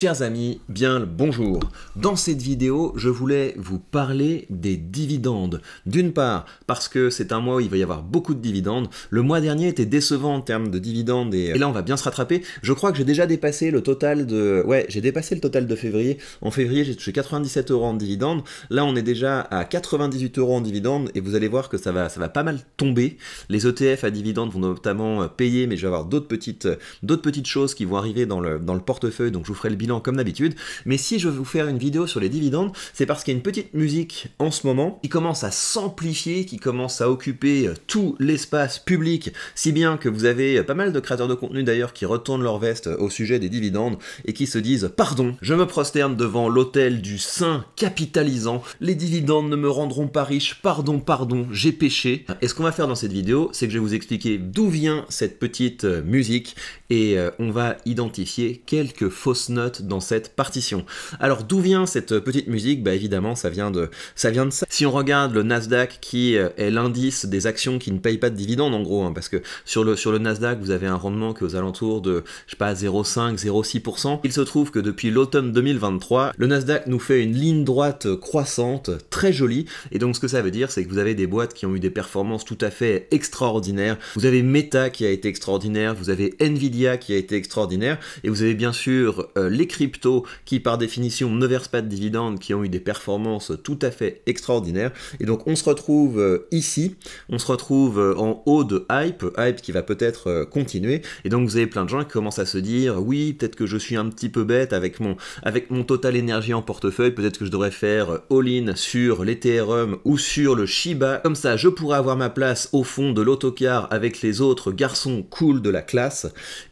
Chers amis, bien le bonjour. Dans cette vidéo, je voulais vous parler des dividendes. D'une part, parce que c'est un mois où il va y avoir beaucoup de dividendes. Le mois dernier était décevant en termes de dividendes et, là on va bien se rattraper. Je crois que j'ai déjà dépassé le total de... Ouais, j'ai dépassé le total de février. En février, j'ai touché 97 euros en dividendes. Là, on est déjà à 98 euros en dividendes et vous allez voir que ça va, ça va pas mal tomber. Les ETF à dividendes vont notamment euh, payer, mais je vais avoir d'autres petites, petites choses qui vont arriver dans le, dans le portefeuille. Donc je vous ferai le bilan comme d'habitude, mais si je veux vous faire une vidéo sur les dividendes, c'est parce qu'il y a une petite musique en ce moment qui commence à s'amplifier, qui commence à occuper euh, tout l'espace public, si bien que vous avez euh, pas mal de créateurs de contenu d'ailleurs qui retournent leur veste euh, au sujet des dividendes et qui se disent pardon, je me prosterne devant l'hôtel du saint capitalisant, les dividendes ne me rendront pas riche, pardon, pardon, j'ai péché. Et ce qu'on va faire dans cette vidéo, c'est que je vais vous expliquer d'où vient cette petite musique et on va identifier quelques fausses notes dans cette partition. Alors d'où vient cette petite musique Bah évidemment, ça vient de ça vient de ça. Si on regarde le Nasdaq qui euh, est l'indice des actions qui ne payent pas de dividendes en gros, hein, parce que sur le Nasdaq vous avez un rendement qui est aux alentours de je sais pas 0,5 0,6%. Il se trouve que depuis l'automne 2023, le Nasdaq nous fait une ligne droite croissante très jolie. Et donc ce que ça veut dire, c'est que vous avez des boîtes qui ont eu des performances tout à fait extraordinaires. Vous avez Meta qui a été extraordinaire, vous avez Nvidia qui a été extraordinaire, et vous avez bien sûr euh, les cryptos qui par définition ne versent pas de dividendes, qui ont eu des performances tout à fait extraordinaires. Et donc on se retrouve euh, ici, on se retrouve euh, en haut de hype, hype qui va peut-être euh, continuer. Et donc vous avez plein de gens qui commencent à se dire oui, peut-être que je suis un petit peu bête avec mon, avec mon total énergie en portefeuille, peut-être que je devrais faire all-in sur l'Ethereum ou sur le Shiba. Comme ça, je pourrais avoir ma place au fond de l'autocar avec les autres garçons cool de la classe.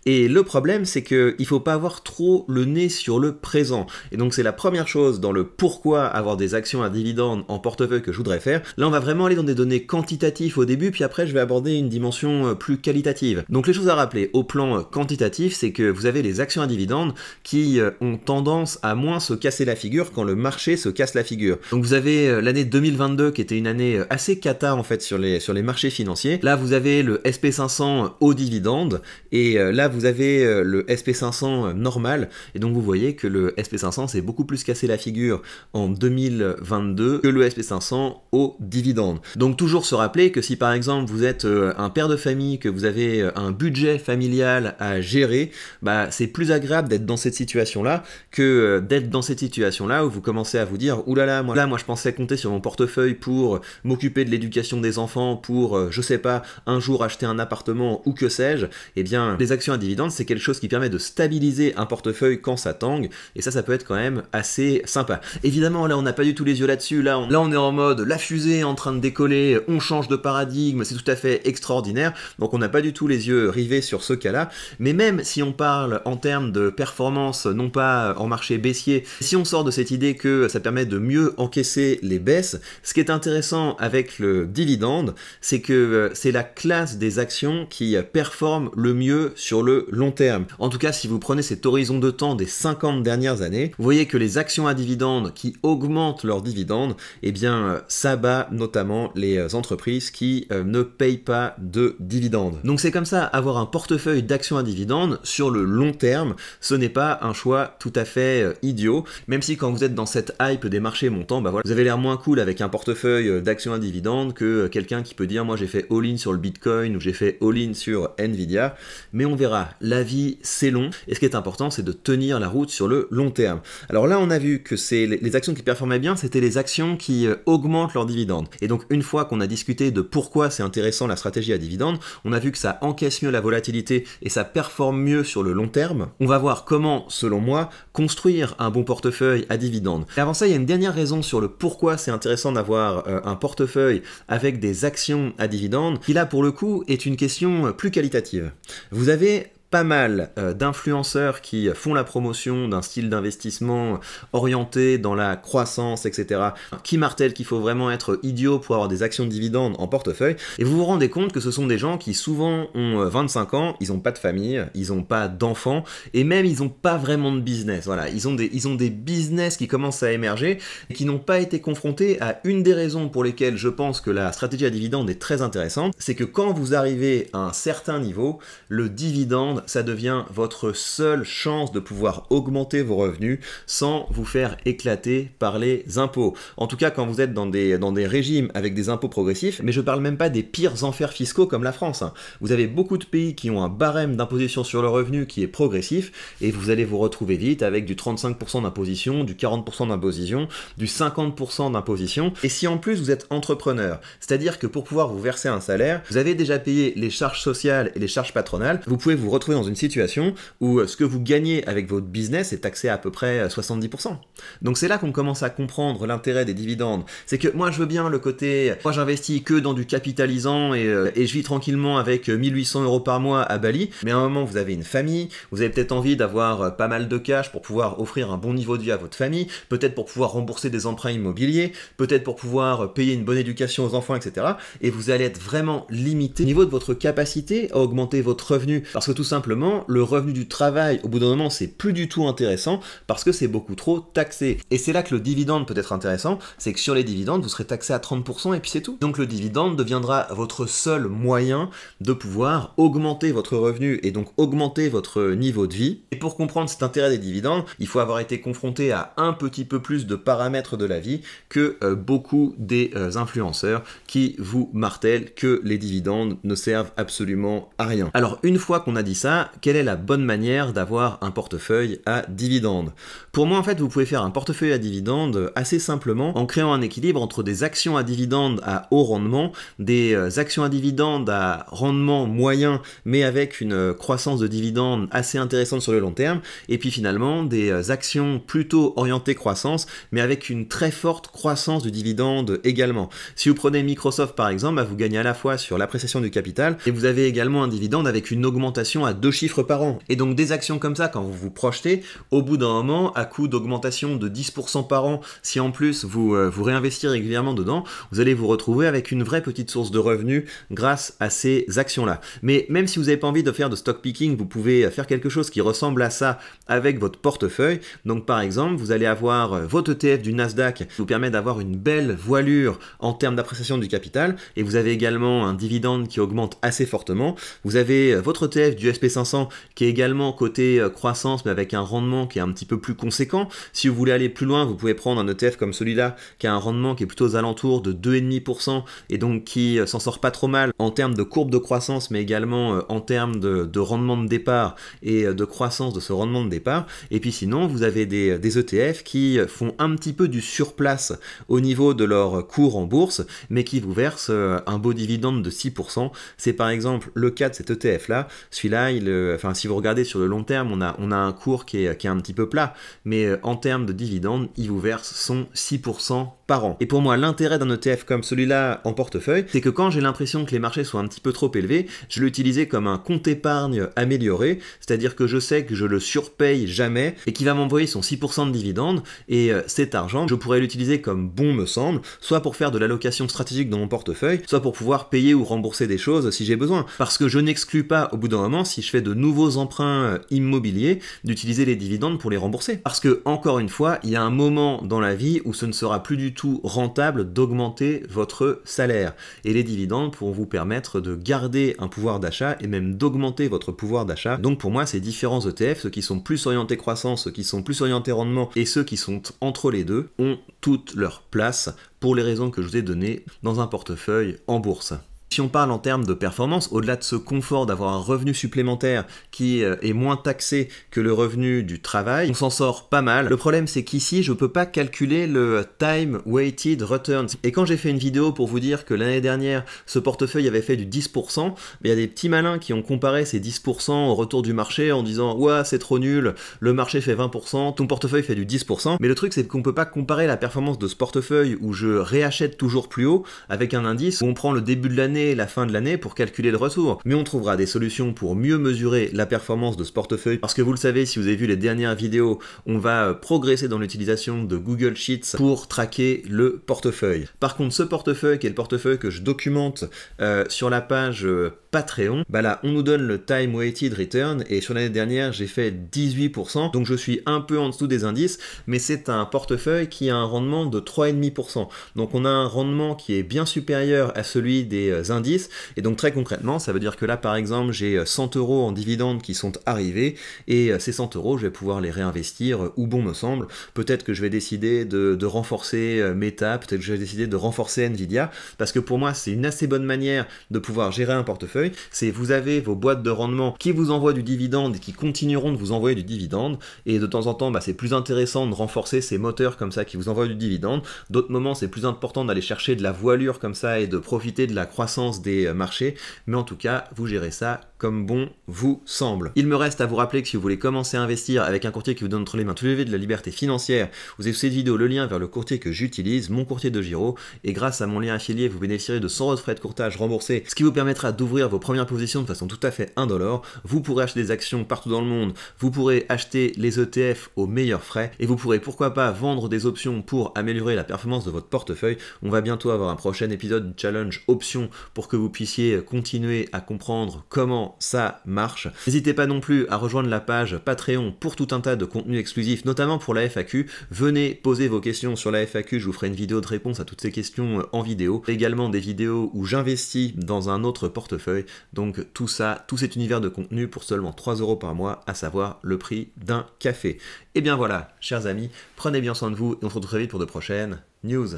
Et le problème, c'est qu'il ne faut pas avoir trop le nez sur le présent. Et donc c'est la première chose dans le pourquoi avoir des actions à dividendes en portefeuille que je voudrais faire. Là on va vraiment aller dans des données quantitatives au début, puis après je vais aborder une dimension euh, plus qualitative. Donc les choses à rappeler au plan euh, quantitatif, c'est que vous avez les actions à dividendes qui euh, ont tendance à moins se casser la figure quand le marché se casse la figure. Donc vous avez l'année 2022 qui était une année assez cata en fait sur les, sur les marchés financiers. Là vous avez le SP500 au dividende et là vous avez le SP500 normal. Et donc vous voyez que le SP500 s'est beaucoup plus cassé la figure en 2022 que le SP500 au dividende. Donc toujours se rappeler que si par exemple vous êtes euh, un père de famille, que vous avez euh, un budget familial à gérer, bah, c'est plus agréable d'être dans cette situation-là que euh, d'être dans cette situation-là où vous commencez à vous dire « Oulala, là moi, là, moi je pensais compter sur mon portefeuille pour m'occuper de l'éducation des enfants, pour, je sais pas, un jour acheter un appartement ou que sais-je. » et eh bien, les actions à dividendes c'est quelque chose qui permet de stabiliser un portefeuille quand ça tangue, et ça, ça peut être quand même assez sympa. Évidemment, là, on n'a pas du tout les yeux là-dessus, là on, est en mode la fusée en train de décoller, on change de paradigme, c'est tout à fait extraordinaire, donc on n'a pas du tout les yeux rivés sur ce cas-là, mais même si on parle en termes de performance, non pas en marché baissier, si on sort de cette idée que ça permet de mieux encaisser les baisses, ce qui est intéressant avec le dividende, c'est que euh, c'est la classe des actions qui performe le mieux sur le long terme. En tout cas, si vous prenez cet horizon de temps des 50 dernières années, vous voyez que les actions à dividendes qui augmentent leurs dividendes, eh bien, ça euh, bat notamment les euh, entreprises qui euh, ne payent pas de dividendes. Donc c'est comme ça, avoir un portefeuille d'actions à dividendes sur le long terme, ce n'est pas un choix tout à fait idiot, même si quand vous êtes dans cette hype des marchés montants, bah, voilà, vous avez l'air moins cool avec un portefeuille d'actions à dividendes que quelqu'un qui peut dire moi j'ai fait all-in sur le Bitcoin ou j'ai fait all-in sur Nvidia, mais on verra, la vie c'est long, et ce qui est important c'est de tenir la route sur le long terme. Alors là, on a vu que c'est les actions qui performaient bien, c'était les actions qui euh, augmentent leurs dividendes. Et donc une fois qu'on a discuté de pourquoi c'est intéressant la stratégie à dividendes, on a vu que ça encaisse mieux la volatilité et ça performe mieux sur le long terme. On va voir comment, selon moi, construire un bon portefeuille à dividendes. Et avant ça, il y a une dernière raison sur le pourquoi c'est intéressant d'avoir euh, un portefeuille avec des actions à dividendes, qui là pour le coup est une question euh, plus qualitative. Vous avez pas mal euh, d'influenceurs qui font la promotion d'un style d'investissement orienté dans la croissance, etc., qui martèlent qu'il faut vraiment être idiot pour avoir des actions de dividendes en portefeuille, et vous vous rendez compte que ce sont des gens qui souvent ont 25 euh, ans, ils n'ont pas de famille, ils n'ont pas d'enfants, et même ils n'ont pas vraiment de business. Voilà, ils ont, des, ils ont des business qui commencent à émerger et qui n'ont pas été confrontés à une des raisons pour lesquelles je pense que la stratégie à dividende est très intéressante, c'est que quand vous arrivez à un certain niveau, le dividende ça devient votre seule chance de pouvoir augmenter vos revenus sans vous faire éclater par les impôts. En tout cas, quand vous êtes dans des, dans des régimes avec des impôts progressifs, mais je parle même pas des pires enfers fiscaux comme la France. Hein. Vous avez beaucoup de pays qui ont un barème d'imposition sur le revenu qui est progressif et vous allez vous retrouver vite avec du 35% d'imposition, du 40% d'imposition, du 50% d'imposition. Et si en plus vous êtes entrepreneur, c'est-à-dire que pour pouvoir vous verser un salaire, vous avez déjà payé les charges sociales et les charges patronales, vous pouvez vous retrouver dans une situation où euh, ce que vous gagnez avec votre business est taxé à, peu près 70%. Euh, Donc c'est là qu'on commence à comprendre l'intérêt des dividendes. C'est que moi je veux bien le côté, euh, moi j'investis que dans du capitalisant et, et je vis tranquillement avec 1800 euros par mois à Bali, mais à un moment vous avez une famille, vous avez peut-être envie d'avoir pas mal de cash pour pouvoir offrir un bon niveau de vie à votre famille, peut-être pour pouvoir rembourser des emprunts immobiliers, peut-être pour pouvoir payer une bonne éducation aux enfants, etc. Et vous allez être vraiment limité au niveau de votre capacité à augmenter votre revenu. Parce que tout ça simplement, le revenu du travail, au bout d'un moment, c'est plus du tout intéressant parce que c'est beaucoup trop taxé. Et c'est là que le dividende peut être intéressant, c'est que sur les dividendes, vous serez taxé à 30% et puis c'est tout. Donc le dividende deviendra votre seul moyen de pouvoir augmenter votre revenu et donc augmenter votre niveau de vie. Et pour comprendre cet intérêt des dividendes, il faut avoir été confronté à un petit peu plus de paramètres de la vie que euh, beaucoup des euh, influenceurs qui vous martèlent que les dividendes ne servent absolument à rien. Alors une fois qu'on a dit ça, quelle est la bonne manière d'avoir un portefeuille à dividendes Pour moi, en fait, vous pouvez faire un portefeuille à dividendes assez simplement en créant un équilibre entre des actions à dividendes à haut rendement, des euh, actions à dividendes à rendement moyen, mais avec une euh, croissance de dividendes assez intéressante sur le long terme, et puis finalement des euh, actions plutôt orientées croissance, mais avec une très forte croissance du dividende également. Si vous prenez Microsoft par exemple, bah, vous gagnez à la fois sur l'appréciation du capital, et vous avez également un dividende avec une augmentation à deux chiffres par an. Et donc des actions comme ça, quand vous vous projetez, au bout d'un moment, à coût d'augmentation de 10% par an, si en plus vous, euh, vous réinvestissez régulièrement dedans, vous allez vous retrouver avec une vraie petite source de revenus grâce à ces actions-là. Mais même si vous n'avez pas envie de faire de stock picking, vous pouvez faire quelque chose qui ressemble à ça avec votre portefeuille. Donc par exemple, vous allez avoir euh, votre ETF du Nasdaq qui vous permet d'avoir une belle voilure en termes d'appréciation du capital et vous avez également un dividende qui augmente assez fortement. Vous avez euh, votre ETF du SP 500 qui est également côté euh, croissance mais avec un rendement qui est un petit peu plus conséquent. Si vous voulez aller plus loin, vous pouvez prendre un ETF comme celui-là qui a un rendement qui est plutôt aux alentours de 2,5% et donc qui euh, s'en sort pas trop mal en termes de courbe de croissance mais également euh, en termes de, rendement de départ et de croissance de ce rendement de départ. Et puis sinon, vous avez des, des ETF qui font un petit peu du surplace au niveau de leur cours en bourse mais qui vous versent un beau dividende de 6%. C'est par exemple le cas de cet ETF là. Celui-là, enfin, si vous regardez sur le long terme, on a, on a un cours qui est, est un petit peu plat, mais euh, en termes de dividendes, il vous verse son 6% par an. Et pour moi, l'intérêt d'un ETF comme celui-là en portefeuille, c'est que quand j'ai l'impression que les marchés sont un petit peu trop élevés, je l'utilisais comme un compte épargne amélioré, c'est-à-dire que je sais que je le surpaye jamais et qu'il va m'envoyer son 6% de dividendes et euh, cet argent, je pourrais l'utiliser comme bon me semble, soit pour faire de l'allocation stratégique dans mon portefeuille, soit pour pouvoir payer ou rembourser des choses si j'ai besoin. Parce que je n'exclus pas au bout d'un moment si fais de nouveaux emprunts euh, immobiliers, d'utiliser les dividendes pour les rembourser. Parce que, encore une fois, il y a un moment dans la vie où ce ne sera plus du tout rentable d'augmenter votre salaire. Et les dividendes pourront vous permettre de garder un pouvoir d'achat et même d'augmenter votre pouvoir d'achat. Donc pour moi, ces différents ETF, ceux qui sont plus orientés croissance, ceux qui sont plus orientés rendement et ceux qui sont entre les deux, ont toute leur place pour les raisons que je vous ai données dans un portefeuille en bourse. Si on parle en termes de performance, au-delà de ce confort d'avoir un revenu supplémentaire qui euh, est moins taxé que le revenu du travail, on s'en sort pas mal. Le problème c'est qu'ici je ne peux pas calculer le time weighted return. Et quand j'ai fait une vidéo pour vous dire que l'année dernière ce portefeuille avait fait du 10%, il y a des petits malins qui ont comparé ces 10% au retour du marché en disant ouah c'est trop nul, le marché fait 20%, ton portefeuille fait du 10%. Mais le truc c'est qu'on ne peut pas comparer la performance de ce portefeuille où je réachète toujours plus haut avec un indice où on prend le début de l'année la fin de l'année pour calculer le retour. Mais on trouvera des solutions pour mieux mesurer la performance de ce portefeuille parce que vous le savez, si vous avez vu les dernières vidéos, on va euh, progresser dans l'utilisation de Google Sheets pour traquer le portefeuille. Par contre, ce portefeuille qui est le portefeuille que je documente euh, sur la page euh, Patreon, bah là on nous donne le time weighted return et sur l'année dernière j'ai fait 18%, donc je suis un peu en dessous des indices, mais c'est un portefeuille qui a un rendement de 3,5%. Donc on a un rendement qui est bien supérieur à celui des euh, indices, et donc très concrètement ça veut dire que là par exemple j'ai 100 euh, euros en dividendes qui sont arrivés, et euh, ces 100 euros je vais pouvoir les réinvestir où bon me semble, peut-être que je vais décider de renforcer Meta, peut-être que je vais décider de renforcer Nvidia, parce que pour moi c'est une assez bonne manière de pouvoir gérer un portefeuille c'est vous avez vos boîtes de rendement qui vous envoient du dividende et qui continueront de vous envoyer du dividende, et de temps en temps, bah, c'est plus intéressant de renforcer ces moteurs comme ça qui vous envoient du dividende, d'autres moments, c'est plus important d'aller chercher de la voilure comme ça et de profiter de la croissance des euh, marchés, mais en tout cas, vous gérez ça comme bon vous semble. Il me reste à vous rappeler que si vous voulez commencer à investir avec un courtier qui vous donne entre les mains tous les de la liberté financière, vous avez sous cette vidéo le lien vers le courtier que j'utilise, mon courtier de Giro, et grâce à mon lien affilié, vous bénéficierez de 100 euros de frais de courtage remboursés, ce qui vous permettra d'ouvrir vos vos premières positions de façon tout à fait indolore, vous pourrez acheter des actions partout dans le monde, vous pourrez acheter les ETF aux meilleurs frais, et vous pourrez pourquoi pas vendre des options pour améliorer la performance de votre portefeuille. On va bientôt avoir un prochain épisode challenge options pour que vous puissiez continuer à comprendre comment ça marche. N'hésitez pas non plus à rejoindre la page Patreon pour tout un tas de contenus exclusifs, notamment pour la FAQ. Venez poser vos questions sur la FAQ, je vous ferai une vidéo de réponse à toutes ces questions en vidéo. Également des vidéos où j'investis dans un autre portefeuille donc tout ça, tout cet univers de contenu pour seulement 3 euros par mois, à savoir le prix d'un café. Et eh bien voilà, chers amis, prenez bien soin de vous et on se retrouve très vite pour de prochaines news.